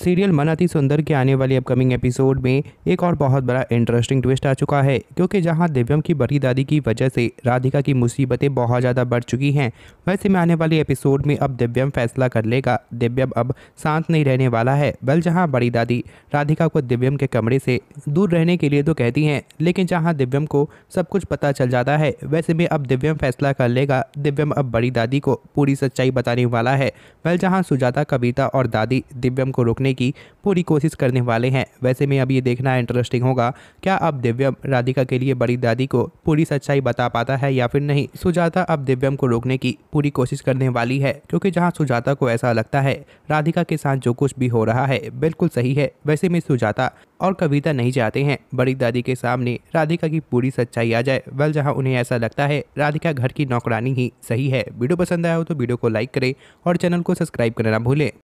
serial मन अति सुंदर के आने वाले अपकमिंग एपिसोड में एक और बहुत बड़ा इंटरेस्टिंग ट्विस्ट आ चुका है क्योंकि जहां दिव्यम की बड़ी दादी की वजह से राधिका की मुसीबतें बहुत ज़्यादा बढ़ चुकी हैं वैसे में आने वाले एपिसोड में अब दिव्यम फैसला कर लेगा दिव्यम अब शांत नहीं रहने वाला है बल जहाँ बड़ी दादी राधिका को दिव्यम के कमरे से दूर रहने के लिए तो कहती हैं लेकिन जहाँ दिव्यम को सब कुछ पता चल जाता है वैसे में अब दिव्यम फैसला कर लेगा दिव्यम अब बड़ी दादी को पूरी सच्चाई बताने वाला है बल जहाँ सुजाता कविता और दादी दिव्यम को रोकने रोकने की पूरी कोशिश करने वाले हैं वैसे में अब ये देखना इंटरेस्टिंग होगा क्या अब दिव्यम राधिका के लिए बड़ी दादी को पूरी सच्चाई बता पाता है या फिर नहीं सुजाता अब दिव्यम को रोकने की पूरी कोशिश करने वाली है क्योंकि जहाँ सुजाता को ऐसा लगता है राधिका के साथ जो कुछ भी हो रहा है बिल्कुल सही है वैसे में सुजाता और कविता नहीं चाहते हैं बड़ी दादी के सामने राधिका की पूरी सच्चाई आ जाए वेल जहां उन्हें ऐसा लगता है राधिका घर की नौकरानी ही सही है वीडियो पसंद आया हो तो वीडियो को लाइक करें और चैनल को सब्सक्राइब करना ना भूलें